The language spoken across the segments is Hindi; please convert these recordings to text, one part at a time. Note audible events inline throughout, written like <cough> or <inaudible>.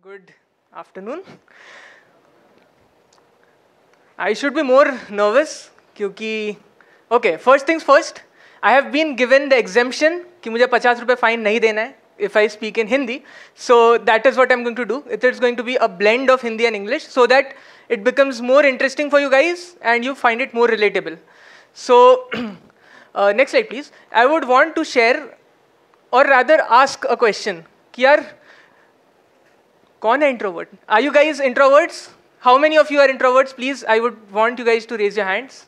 Good afternoon. I should be more nervous because okay first things first I have been given the exemption that I पचास रुपये फाइन नहीं if I speak in Hindi. So that is what I'm going to do. It is going to be a blend of Hindi and English so that it becomes more interesting for you guys and you find it more relatable. So, <clears throat> uh, next slide please. I would want to share or rather ask a question. Kiar, kone introvert? Are you guys introverts? How many of you are introverts? Please, I would want you guys to raise your hands.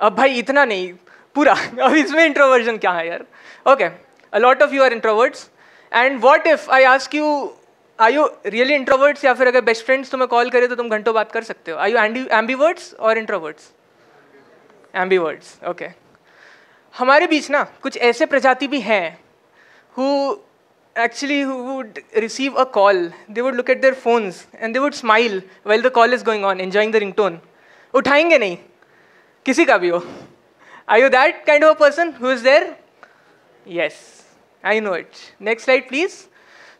Ab bhai, itna nahi. Pura. <laughs> Ab isme introversion kya hai yaar? Okay. A lot of you are introverts. And what if I ask you, are you really introverts? Ya fir agar best friends tumhe call kare to tum ghanto baat kar sakte Are you ambiverts or introverts? Ambiverts okay हमारे बीच ना कुछ ऐसे प्रजाति भी हैं who actually who would receive a call they would look at their phones and they would smile well the call is going on enjoying the ringtone उठाएंगे नहीं किसी का भी हो I you that kind of a person who is there yes I know it next slide please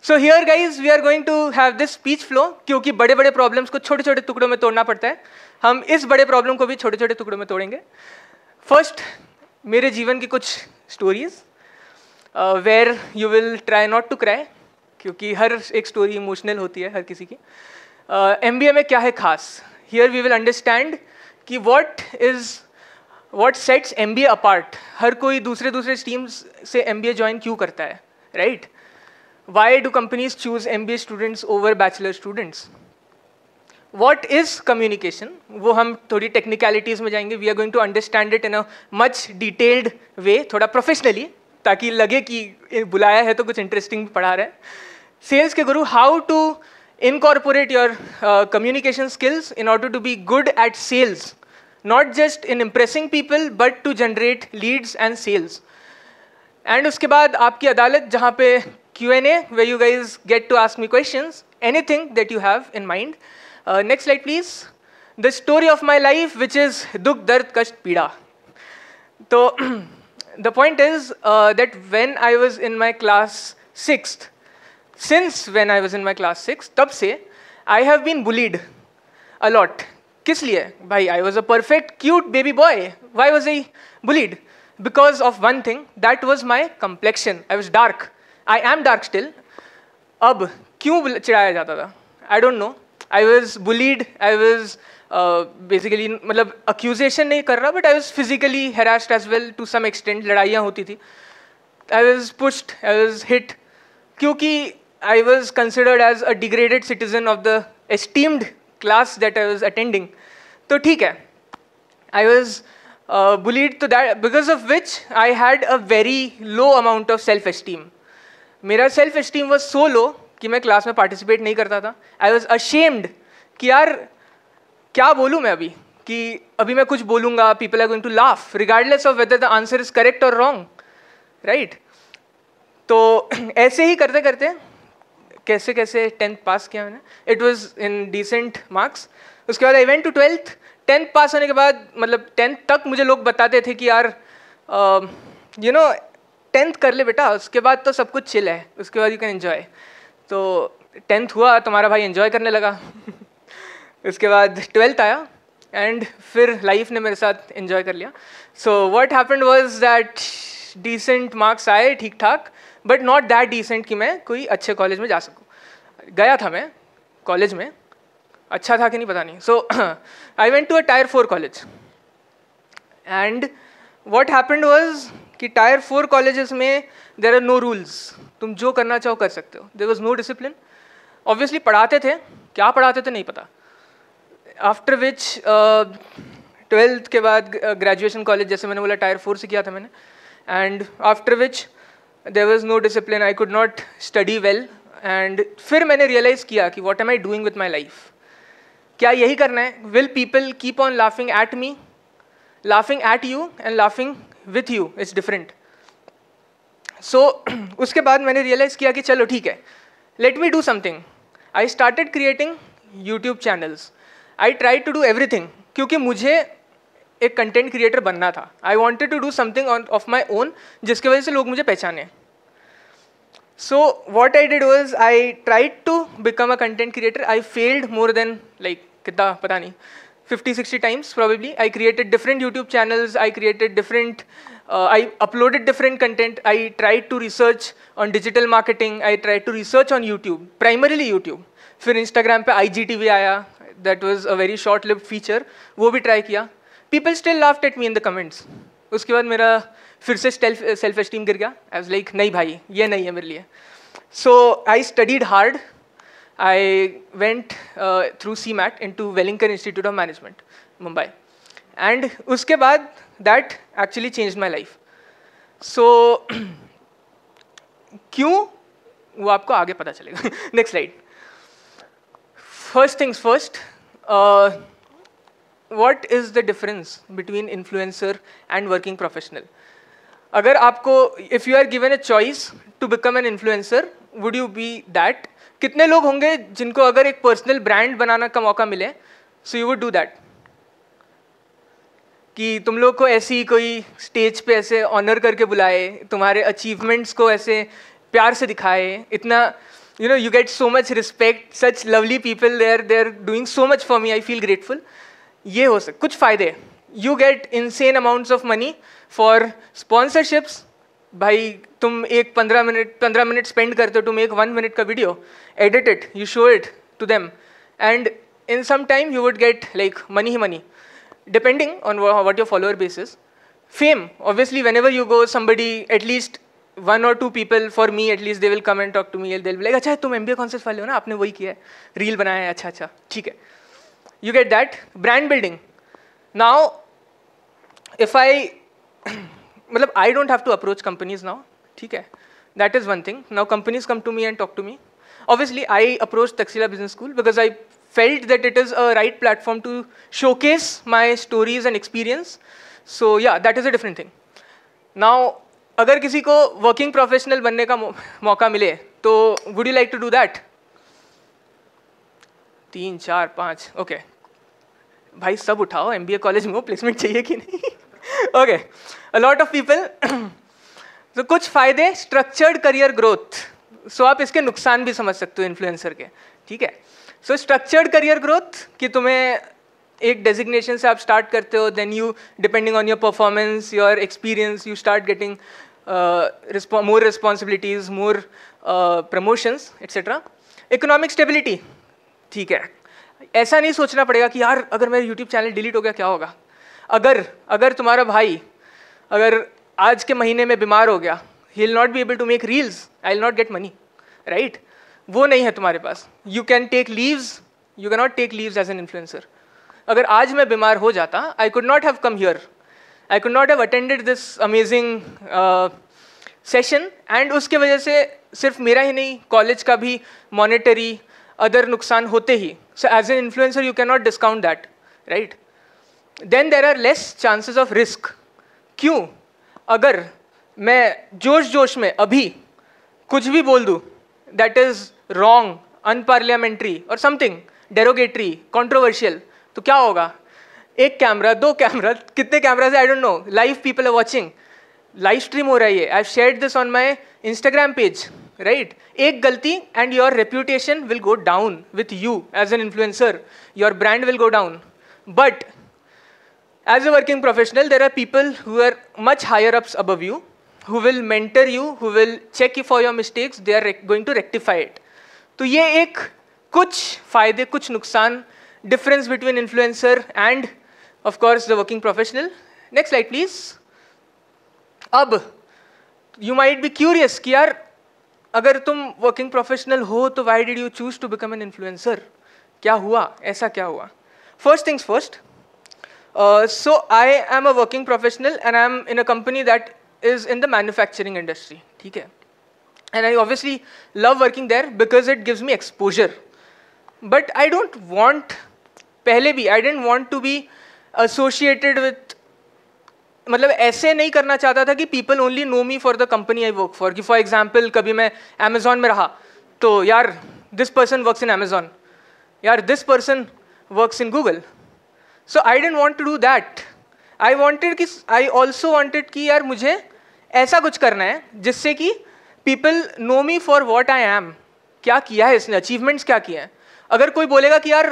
so here guys we are going to have this speech flow क्योंकि बड़े बड़े प्रॉब्लम्स को छोटे छोटे टुकड़ों में तोड़ना पड़ता है हम इस बड़े प्रॉब्लम को भी छोटे छोटे टुकड़ों में तोड़ेंगे फर्स्ट मेरे जीवन की कुछ stories where you will try not to cry क्योंकि हर एक स्टोरी इमोशनल होती है हर किसी की एम बी ए में क्या है खास हियर वी विल अंडरस्टैंड कि what is what sets M B A apart हर कोई दूसरे दूसरे स्टीम्स से एम बी ए ज्वाइन क्यों करता है right right? why do companies choose MBA students over bachelor students? What is communication? वो हम थोड़ी technicalities में जाएंगे We are going to understand it in a much detailed way, थोड़ा professionally, ताकि लगे कि बुलाया है तो कुछ interesting पढ़ा रहे हैं Sales के गुरु how to incorporate your uh, communication skills in order to be good at sales, not just in impressing people, but to generate leads and sales. And उसके बाद आपकी अदालत जहाँ पे Q&A where you guys get to ask me questions, anything that you have in mind. Uh, next slide, please. The story of my life, which is Dukh Dard Kasht Pida. So <clears throat> the point is uh, that when I was in my class 6th, since when I was in my class sixth, तब से I have been bullied a lot. किस लिए भाई I was a perfect, cute baby boy. Why was I bullied? Because of one thing. That was my complexion. I was dark. I am dark still अब क्यों चिढ़ाया जाता था I don't know I was bullied I was basically मतलब अक्यूजेशन नहीं कर रहा but I was physically harassed as well to some extent लड़ाइयाँ होती थी I was pushed I was hit क्योंकि I was considered as a degraded citizen of the esteemed class that I was attending तो ठीक है I was uh, bullied to that because of which I had a very low amount of self-esteem. मेरा self esteem was so low कि मैं क्लास में पार्टिसिपेट नहीं करता था आई वॉज अशेम्ड कि यार क्या बोलूँ मैं अभी कि अभी मैं कुछ बोलूँगा people are going to laugh regardless of whether the answer is correct और रॉन्ग राइट तो <clears throat> ऐसे ही करते करते कैसे कैसे टेंथ पास किया मैंने it was in decent marks उसके बाद event to twelfth tenth pass होने के बाद मतलब टेंथ तक मुझे लोग बताते थे कि यार यू नो टेंथ कर ले बेटा उसके बाद तो सब कुछ चिल है उसके बाद यू कैन इन्जॉय तो टेंथ हुआ तुम्हारा भाई इन्जॉय करने लगा <laughs> उसके बाद ट्वेल्थ आया एंड फिर लाइफ ने मेरे साथ इन्जॉय कर लिया so what happened was that decent marks आए ठीक ठाक बट नॉट दैट डिसेंट कि मैं कोई अच्छे कॉलेज में जा सकूँ गया था मैं कॉलेज में अच्छा था कि नहीं पता नहीं so I went to a tier four college and what happened was कि टायर फोर कॉलेजेस में देर आर नो रूल्स तुम जो करना चाहो कर सकते हो there was no discipline obviously पढ़ाते थे क्या पढ़ाते थे नहीं पता आफ्टर विच ट्वेल्थ के बाद ग्रेजुएशन uh, कॉलेज जैसे मैंने बोला टायर फोर से किया था मैंने and after which there was no discipline I could not study well and फिर मैंने रियलाइज़ किया कि what am I doing with my life क्या यही करना है will people keep on laughing at me laughing at you and laughing with you is different so उसके बाद मैंने रियलाइज़ किया कि चलो ठीक है let me do something I started creating YouTube channels I try to do everything क्योंकि मुझे एक कंटेंट क्रिएटर बनना था I wanted to do something of my own जिसकी वजह से लोग मुझे पहचाने so what I did was I tried to become a content creator I failed more than like कितना पता नहीं 50 60 times probably i created different youtube channels i created different uh, i uploaded different content i tried to research on digital marketing i tried to research on youtube primarily youtube फिर इंस्टाग्राम पे आई जी टी वी आया that was a very short lived feature वो भी ट्राई किया people still laughed at me in the comments उसके बाद मेरा फिर से सेल्फ एस्टीम गिर गया आई वॉज लाइक नहीं भाई ये नहीं है मेरे लिए so I studied hard I went uh, through CMAT into Wellington Institute of Management, Mumbai. And uske baad, that actually changed my life. So, क्यों वो आपको आगे पता चलेगा next slide first things first what is the difference between influencer and working professional अगर आपको if you are given a choice to become an influencer would you be that कितने लोग होंगे जिनको अगर एक पर्सनल ब्रांड बनाना का मौका मिले so you would do that कि तुम लोग को ऐसी कोई स्टेज पे ऐसे ऑनर करके बुलाए तुम्हारे अचीवमेंट्स को ऐसे प्यार से दिखाए इतना you know you get so much respect such lovely people they are they are doing so much for me I feel grateful ये हो सक कुछ फ़ायदे you get insane amounts of money for sponsorships भाई तुम एक पंद्रह मिनट पंद्रह मिनट स्पेंड करते हो तुम एक वन मिनट का video edit it you show it to them and in some time you would get like money he money depending on what your follower basis fame obviously whenever you go somebody at least one और two people for me at least they will come and talk to me they like अच्छा तुम M B A concept follow हो ना आपने वही किया है रील बनाया है अच्छा अच्छा ठीक है you get that brand building now if I मतलब I don't have to approach companies now ठीक है that is one thing now companies come to me and talk to me obviously I approach Taxila business school because I felt that it is a right platform to showcase my stories and experience so या that is a different thing now अगर किसी को वर्किंग प्रोफेशनल बनने का मौका मिले तो would you like to do that तीन चार पाँच ओके okay. भाई सब उठाओ एम बी ए कॉलेज में हो प्लेसमेंट चाहिए कि नहीं okay a lot of people तो कुछ फायदे स्ट्रक्चर्ड करियर ग्रोथ सो आप इसके नुकसान भी समझ सकते हो इन्फ्लुएंसर के ठीक है सो स्ट्रक्चर्ड करियर ग्रोथ कि तुम्हें एक डेजिग्नेशन से आप स्टार्ट करते हो then you depending on your performance your experience you start getting more responsibilities more promotions etcetera economic stability ठीक है ऐसा नहीं सोचना पड़ेगा कि यार अगर मेरा यूट्यूब चैनल डिलीट हो गया क्या होगा अगर अगर तुम्हारा भाई अगर आज के महीने में बीमार हो गया he will not be able to make reels I will not get money right वो नहीं है तुम्हारे पास you can take leaves you can not take leaves as an influencer अगर आज मैं बीमार हो जाता I could not have come here I could not have attended this amazing session and उसके वजह से सिर्फ मेरा ही नहीं कॉलेज का भी मॉनिटरी अदर नुकसान होते ही so as an influencer you can not discount that right then there are less chances of risk क्यों अगर मैं जोश जोश में अभी कुछ भी बोल दूँ दैट इज़ रॉन्ग अनपार्लियामेंट्री और समथिंग डेरोगेटरी कॉन्ट्रोवर्शियल तो क्या होगा एक कैमरा दो कैमरा कितने cameras I don't know live people are watching live stream हो रही है I share this on my Instagram page right एक गलती and your reputation will go down with you as an influencer your brand will go down but As a working professional, there are people who are much higher ups above you, who will mentor you, who will check you for your mistakes, they are going to rectify it. to ye ek kuch fayde kuch nuksan difference between influencer and of course the working professional next slide please ab you might be curious ki yaar agar tum working professional ho to why did you choose to become an influencer kya hua aisa kya hua first things first Uh, so I am a working professional and I'm in a company that is in the manufacturing industry. Okay? And I obviously love working there because it gives me exposure. But I don't want, associated with. I didn't want to be associated with मतलब ऐसे नहीं करना चाहता था कि people only know me for the company I work for कि फॉर एग्जाम्पल कभी मैं अमेजोन में रहा तो यार this person works in Amazon यार this person works in Google so I didn't want to do that I wanted कि आई ऑल्सो वॉन्टेड कि यार मुझे ऐसा कुछ करना है जिससे कि people know me for what I am क्या किया है इसने अचीवमेंट्स क्या किए हैं अगर कोई बोलेगा कि यार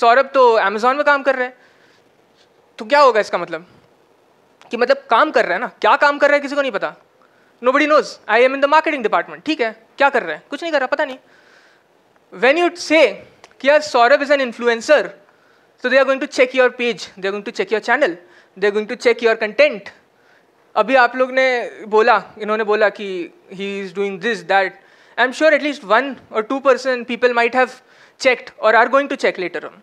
सौरभ तो अमेजोन में काम कर रहे हैं तो क्या होगा इसका मतलब कि मतलब काम कर रहा है ना क्या काम कर रहा है किसी को नहीं पता nobody knows I am in the marketing department ठीक है क्या कर रहा है कुछ नहीं कर रहा पता नहीं वेन यू से कि यार Saurabh is an influencer So they are going to check your page, they are going to check your channel, they are going to check your content. अभी आप लोग ने बोला इन्होंने बोला कि he is doing this that I am sure at least one और two person people might have checked or are going to check later on.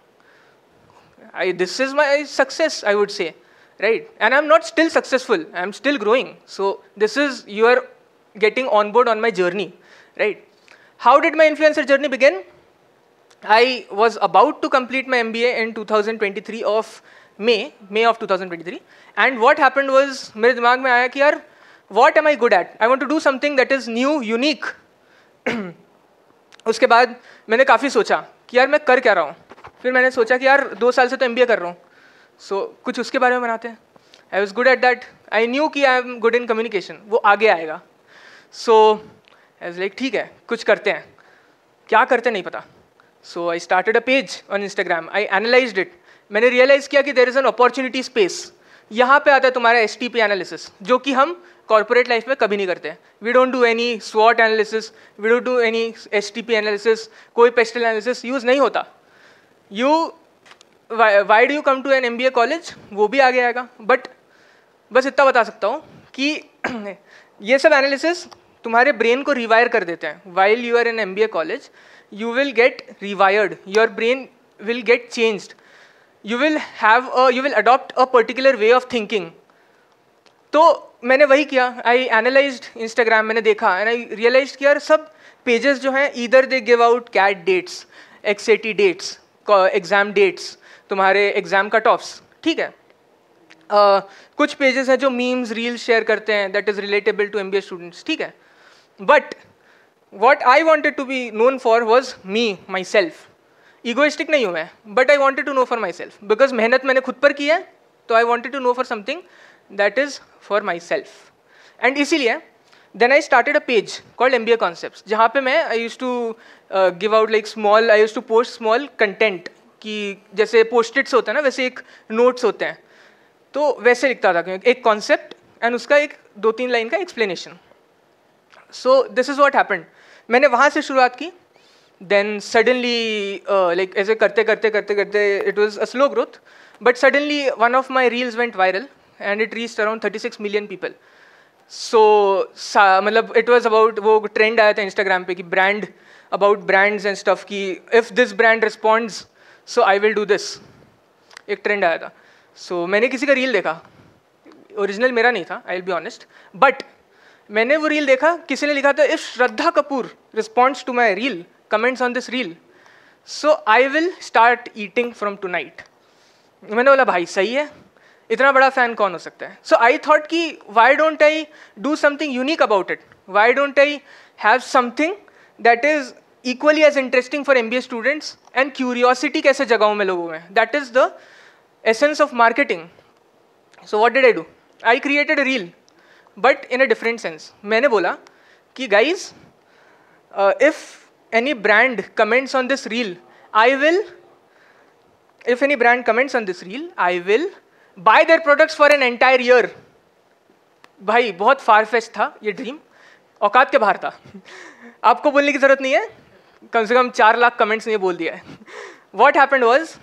this is my success, I would say, right? And I'm not still successful, I'm still growing. So this is, you are getting on board on my journey, right? How did my influencer journey begin? I was about to complete my MBA in 2023 of May, May of 2023. And what happened was, मेरे दिमाग में आया कि यार what am I good at? I want to do something that is new, unique. <clears throat> उसके बाद मैंने काफ़ी सोचा कि यार मैं कर क्या रहा हूँ फिर मैंने सोचा कि यार दो साल से तो एम कर रहा हूँ सो so, कुछ उसके बारे में बनाते हैं I was good at that I knew कि I am good in communication वो आगे आएगा सो आई लाइक ठीक है कुछ करते हैं क्या करते हैं नहीं पता so I start a page on Instagram I analyze it मैंने रियलाइज़ किया कि there is an opportunity space यहाँ पे आता है तुम्हारा एस टी पी एनालिसिस जो कि हम कॉर्पोरेट लाइफ में कभी नहीं करते वी डोंट डू एनी स्वॉट analysis we don't do any S T P analysis कोई पेस्टल एनालिसिस यूज़ नहीं होता you why do you come to an M B A college वो भी आगे आएगा बट बस इतना बता सकता हूँ कि <clears throat> ये सब एनालिसिस तुम्हारे ब्रेन को रिवायर कर देते हैं while you are an M B A college you will get rewired your brain will get changed you will have a, you will adopt a particular way of thinking तो मैंने वही किया आई एनालाइज इंस्टाग्राम मैंने देखा एंड आई रियलाइज किया यार सब पेजेस जो हैं इधर they give out CAT dates XAT dates exam dates तुम्हारे एग्ज़ाम कट ऑफ्स ठीक है uh, कुछ पेजेस हैं जो मीम्स रील्स शेयर करते हैं that is relatable to M B A students ठीक है but what I wanted to be known for was me myself egoistic नहीं हूँ मैं but I wanted to know for myself because मेहनत मैंने खुद पर की है तो I wanted to know for something that is for myself and इसीलिए then I started a page called M B A concept जहाँ पे मैं I use to give out like small I use to post small content कि जैसे पोस्टिट्स होते हैं ना वैसे एक नोट्स होते हैं तो वैसे लिखता था क्योंकि एक कॉन्सेप्ट एंड उसका एक दो तीन लाइन का explanation so this is what happened मैंने वहाँ से शुरुआत की देन सडनली लाइक ऐसे करते करते करते करते it was a slow growth but suddenly one of my reels went viral and it reach around thirty six million people so मतलब इट वॉज अबाउट वो ट्रेंड आया था इंस्टाग्राम पे कि brand about brands and stuff की if this brand responds so I will do this एक ट्रेंड आया था सो so, मैंने किसी का रील देखा ओरिजिनल मेरा नहीं था I will be honest but मैंने वो रील देखा किसी ने लिखा था if Shraddha Kapoor response to my reel comments on this reel so I will start eating from tonight मैंने बोला भाई सही है इतना बड़ा फ़ैन कौन हो सकता है सो आई थॉट कि why don't I do something unique about it why don't I have something that is equally as interesting for M B A students and curiosity कैसे जगाऊँ मैं लोगों में that is the essence of marketing so what did I do I created reel but in a different sense मैंने बोला कि guys if any brand comments on this reel I will if any brand comments on this reel I will buy their products for an entire year भाई बहुत फेस्ट था ये ड्रीम औकात के बाहर था आपको बोलने की ज़रूरत नहीं है कम से कम चार लाख कमेंट्स ने बोल दिया है वॉट हैपेंड वॉज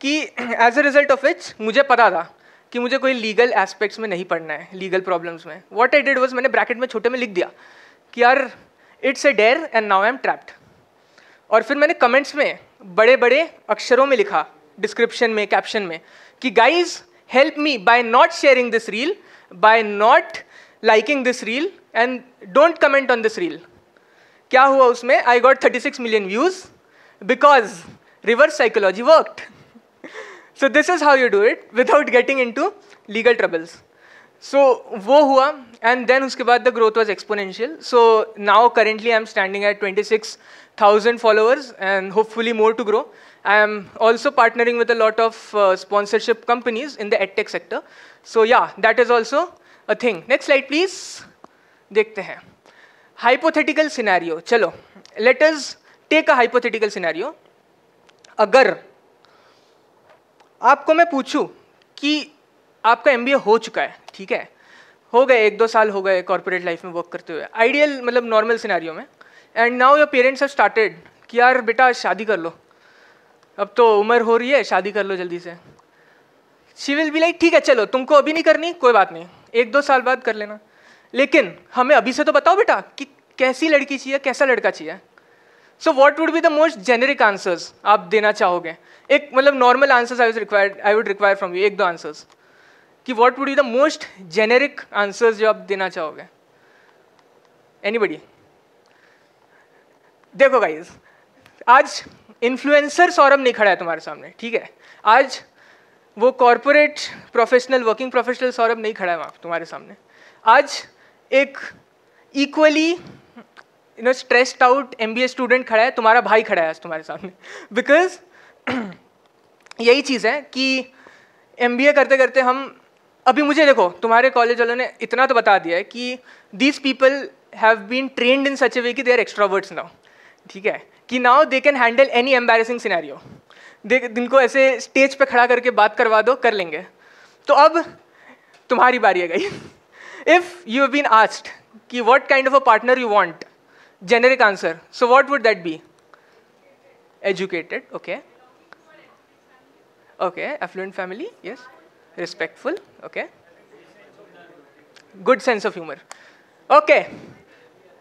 कि as a result of which मुझे पता था कि मुझे कोई लीगल एस्पेक्ट्स में नहीं पढ़ना है लीगल प्रॉब्लम्स में वॉट आई डिड वॉज मैंने ब्रैकेट में छोटे में लिख दिया कि यार it's a dare and now I am trapped और फिर मैंने कमेंट्स में बड़े बड़े अक्षरों में लिखा डिस्क्रिप्शन में कैप्शन में कि guys help me by not sharing this reel by not liking this reel and don't comment on this reel क्या हुआ उसमें I got six million views because reverse psychology worked So this is how you do it without getting into legal troubles. So वो हुआ and then उसके बाद the growth was exponential. So now currently I'm standing at 26,000 followers and hopefully more to grow. I am also partnering with a lot of uh, sponsorship companies in the edtech sector. So yeah, that is also a thing. Next slide please. देखते हैं हाइपोथेटिकल सिनेरियो चलो Let us take a hypothetical scenario. अगर आपको मैं पूछूं कि आपका एम हो चुका है ठीक है हो गए एक दो साल हो गए कॉर्पोरेट लाइफ में वर्क करते हुए आइडियल मतलब नॉर्मल सिनारियो में and now your parents have started कि यार बेटा शादी कर लो अब तो उम्र हो रही है शादी कर लो जल्दी से शी विल बी लाइक ठीक है चलो तुमको अभी नहीं करनी कोई बात नहीं एक दो साल बाद कर लेना लेकिन हमें अभी से तो बताओ बेटा कि कैसी लड़की चाहिए कैसा लड़का चाहिए so what would be the most generic answers आप देना चाहोगे एक मतलब normal answers I would require I would require from you एक दो आंसर्स कि what would be the most generic answers जो आप देना चाहोगे बडी देखो गाइज आज इन्फ्लुएंसर सौरभ नहीं खड़ा है तुम्हारे सामने ठीक है आज वो corporate professional working professional Saurabh नहीं खड़ा है वहाँ तुम्हारे सामने आज एक equally you know stressed out M student खड़ा है तुम्हारा भाई खड़ा है आज तुम्हारे सामने बिकॉज <clears throat> यही चीज़ है कि एम करते करते हम अभी मुझे देखो तुम्हारे कॉलेज वालों ने इतना तो बता दिया है कि these people have been trained in such a way कि दे आर एक्स्ट्रावर्ड्स नाउ ठीक है कि now they can handle any embarrassing scenario दे को ऐसे स्टेज पे खड़ा करके बात करवा दो कर लेंगे तो अब तुम्हारी बारी है गई if you have been asked कि what kind of a partner you want generic answer. So what would that be? Educated, okay. Okay, affluent family, yes. Respectful, okay. Good sense of humor. Okay.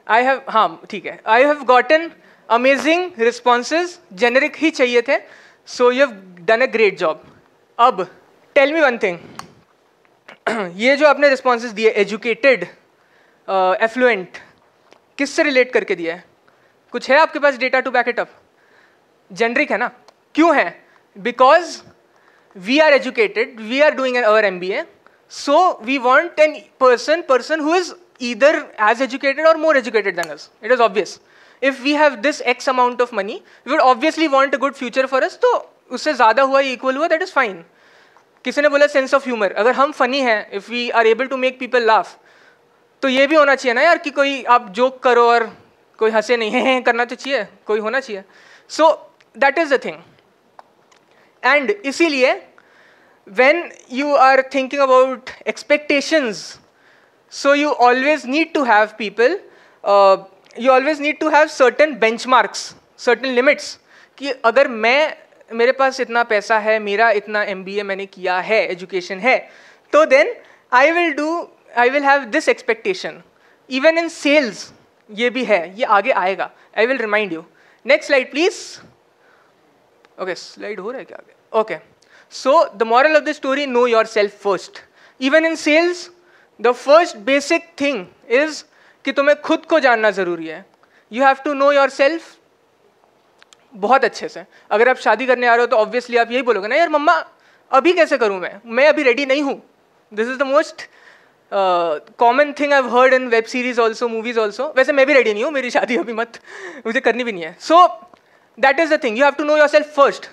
I have, हाँ ठीक I have gotten amazing responses. Generic hi, चाहिए the. So you have done a great job. Ab, tell me one thing. <clears throat> Ye jo आपने responses diye, educated, uh, affluent, किससे रिलेट करके दिया है कुछ है आपके पास डेटा टू बैकेटअप जेनरिक है ना क्यों है because we are educated we are doing an our M B A so we want an person person who is either as educated और more educated than us it is obvious if we have this X amount of money we would obviously want a good future for us तो उससे ज्यादा हुआ इक्वल हुआ दैट इज फाइन किसी ने बोला सेंस ऑफ ह्यूमर अगर हम फनी हैं if we are able to make people laugh तो ये भी होना चाहिए ना यार कि कोई आप जोक करो और कोई हंसे नहीं है करना तो चाहिए कोई होना चाहिए so that is the thing and इसीलिए when you are thinking about expectations so you always need to have people you always need to have certain benchmarks certain limits कि अगर मैं मेरे पास इतना पैसा है मेरा इतना एम मैंने किया है एजुकेशन है तो then I will do I will have this expectation even in sales ये भी है ये आगे आएगा I will remind you next slide please okay slide हो रहा है क्या आगे okay so the moral of the story know yourself first even in sales the first basic thing is कि तुम्हें खुद को जानना ज़रूरी है you have to know yourself बहुत अच्छे से अगर आप शादी करने आ रहे हो तो ऑब्वियसली आप यही बोलोगे ना यार मम्मा अभी कैसे करूँ मैं मैं अभी रेडी नहीं हूँ this is the most common thing I heard in web series also movies also वैसे मैं भी रेडी नहीं हूँ मेरी शादी अभी मत मुझे करनी भी नहीं है so that is the thing you have to know yourself first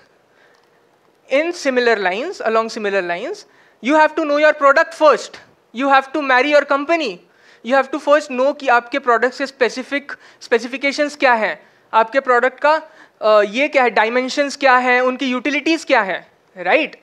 in similar lines along similar lines you have to know your product first you have to marry your company you have to first know कि आपके प्रोडक्ट के स्पेसिफिक स्पेसिफिकेशंस क्या हैं आपके प्रोडक्ट का uh, ये क्या है डायमेंशंस क्या है उनकी यूटिलिटीज़ क्या है राइट